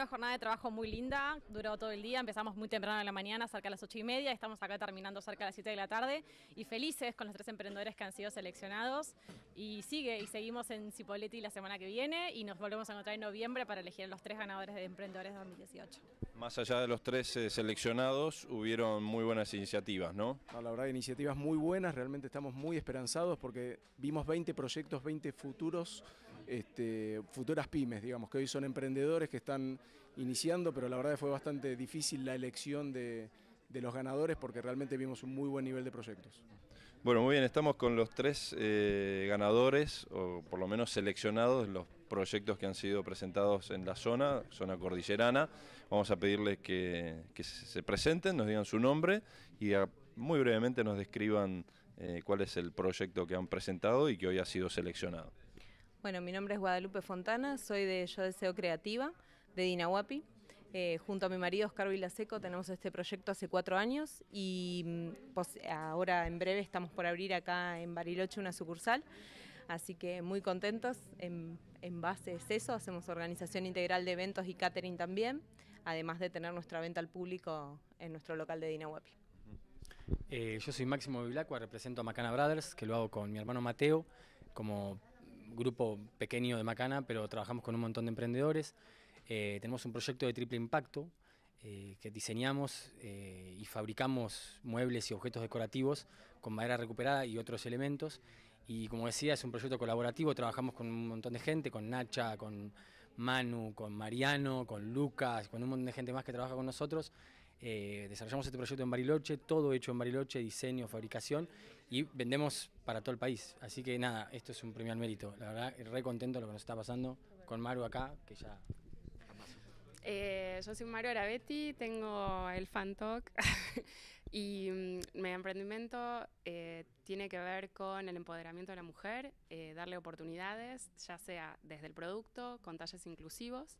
una jornada de trabajo muy linda, duró todo el día, empezamos muy temprano en la mañana, cerca de las ocho y media, estamos acá terminando cerca de las 7 de la tarde y felices con los tres emprendedores que han sido seleccionados y sigue y seguimos en Cipoletti la semana que viene y nos volvemos a encontrar en noviembre para elegir a los tres ganadores de Emprendedores 2018. Más allá de los tres eh, seleccionados, hubieron muy buenas iniciativas, ¿no? ¿no? La verdad, iniciativas muy buenas, realmente estamos muy esperanzados porque vimos 20 proyectos, 20 futuros este, futuras pymes, digamos, que hoy son emprendedores que están iniciando, pero la verdad fue bastante difícil la elección de, los ganadores porque realmente vimos un muy buen nivel de proyectos. Bueno, muy bien, estamos con los tres eh, ganadores, o por lo menos seleccionados, los proyectos que han sido presentados en la zona, zona cordillerana. Vamos a pedirles que, se presenten, nos digan su nombre y muy brevemente nos describan eh, cuál es el proyecto que han presentado y que hoy ha sido seleccionado. Bueno, mi nombre es Guadalupe Fontana, soy de Yo Deseo Creativa, de Dinahuapi. Eh, junto a mi marido Oscar Vilaseco tenemos este proyecto hace cuatro años y mm, ahora en breve estamos por abrir acá en Bariloche una sucursal, así que muy contentos. En, base es eso, hacemos organización integral de eventos y catering también, además de tener nuestra venta al público en nuestro local de Dinahuapi. Eh, yo soy Máximo Vilacua, represento a Macana Brothers, que lo hago con mi hermano Mateo como grupo pequeño de Macana, pero trabajamos con un montón de emprendedores. Eh, tenemos un proyecto de triple impacto eh, que diseñamos eh, y fabricamos muebles y objetos decorativos con madera recuperada y otros elementos. Y como decía, es un proyecto colaborativo, trabajamos con un montón de gente, con Nacha, con Manu, con Mariano, con Lucas, con un montón de gente más que trabaja con nosotros. desarrollamos este proyecto en Bariloche, todo hecho en Bariloche, diseño, fabricación, y vendemos para todo el país. Así que nada, esto es un premio al mérito. La verdad, re contento de lo que nos está pasando con Maru acá, que ya... Eh, yo soy Maru Arabetti, tengo el Fan Talk y mi mm, emprendimiento eh, tiene que ver con el empoderamiento de la mujer, eh, darle oportunidades, ya sea desde el producto, con talles inclusivos,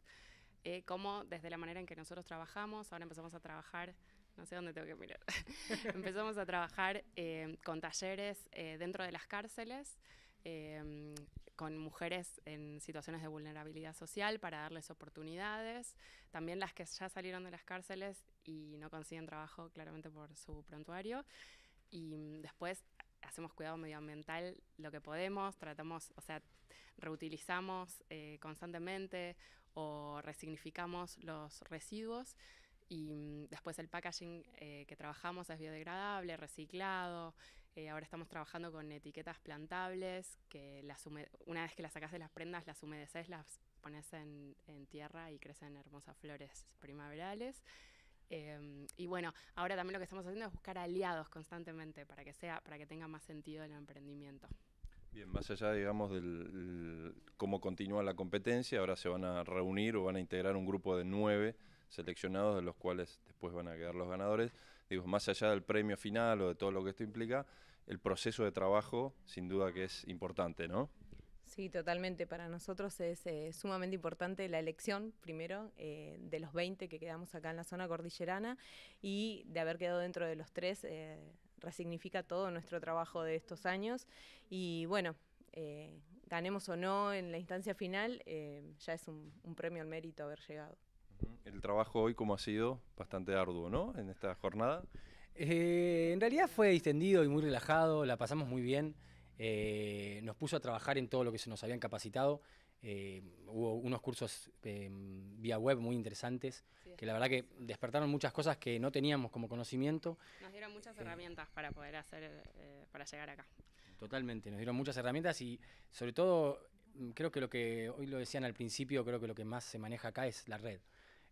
como desde la manera en que nosotros trabajamos. Ahora empezamos a trabajar no sé dónde tengo que mirar. Empezamos a trabajar eh, con talleres eh, dentro de las cárceles, eh, con mujeres en situaciones de vulnerabilidad social para darles oportunidades. También las que ya salieron de las cárceles y no consiguen trabajo claramente por su prontuario. Y mm, después hacemos cuidado medioambiental lo que podemos, tratamos, o sea, reutilizamos constantemente o resignificamos los residuos y mm, después el packaging eh, que trabajamos es biodegradable, reciclado. Eh, ahora estamos trabajando con etiquetas plantables, que una vez que las sacas de las prendas, las humedeces, las pones en, tierra y crecen hermosas flores primaverales. Em, y bueno, ahora también lo que estamos haciendo es buscar aliados constantemente para que sea, para que tenga más sentido el emprendimiento. Bien, más allá, digamos, del cómo continúa la competencia, ahora se van a reunir o van a integrar un grupo de nueve seleccionados de los cuales después van a quedar los ganadores. Digo, más allá del premio final o de todo lo que esto implica, el proceso de trabajo sin duda que es importante, ¿no? Sí, totalmente. Para nosotros es eh, sumamente importante la elección, primero, eh, de los 20 que quedamos acá en la zona cordillerana y de haber quedado dentro de los tres eh, resignifica todo nuestro trabajo de estos años. Y bueno, ganemos o no en la instancia final, ya es un premio al mérito haber llegado. El trabajo hoy, como ha sido? Bastante arduo, ¿no? En esta jornada. Eh, en realidad fue distendido y muy relajado, la pasamos muy bien. Eh, nos puso a trabajar en todo lo que se nos habían capacitado. Eh, hubo unos cursos vía web muy interesantes, que la verdad que despertaron muchas cosas que no teníamos como conocimiento. Nos dieron muchas herramientas para poder hacer, para llegar acá. Totalmente, nos dieron muchas herramientas y sobre todo creo que lo que hoy lo decían al principio, creo que lo que más se maneja acá es la red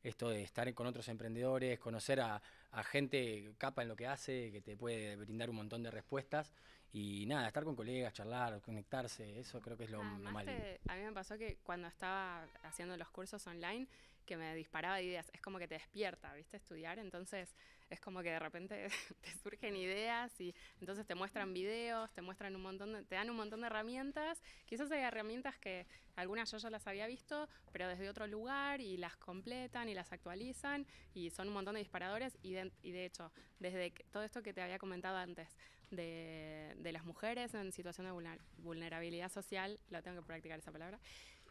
esto de estar con otros emprendedores, conocer a, a, gente capa en lo que hace, que te puede brindar un montón de respuestas. Y nada, estar con colegas, charlar, conectarse, eso creo que es lo, malo. a mí me pasó que cuando estaba haciendo los cursos online, que me disparaba ideas. Es como que te despierta, ¿viste? Estudiar, entonces es como que de repente te surgen ideas y entonces te muestran videos, te muestran un montón, te dan un montón de herramientas. Quizás hay herramientas que algunas yo ya las había visto, pero desde otro lugar y las completan y las actualizan y son un montón de disparadores y de, hecho, desde todo esto que te había comentado antes de, de las mujeres en situación de vulnerabilidad social, lo tengo que practicar esa palabra,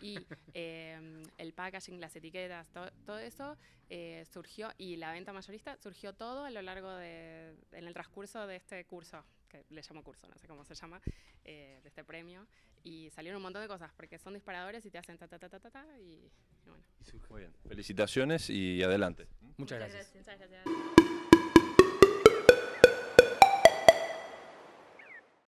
y em, el packaging, las etiquetas, todo eso eh, surgió y la venta mayorista surgió todo a lo largo de, en el transcurso de este curso que le llamo curso, no sé cómo se llama, eh, de este premio, y salieron un montón de cosas, porque son disparadores y te hacen ta ta ta ta ta, y, bueno. Muy bien, felicitaciones y adelante. Muchas, gracias. Muchas gracias.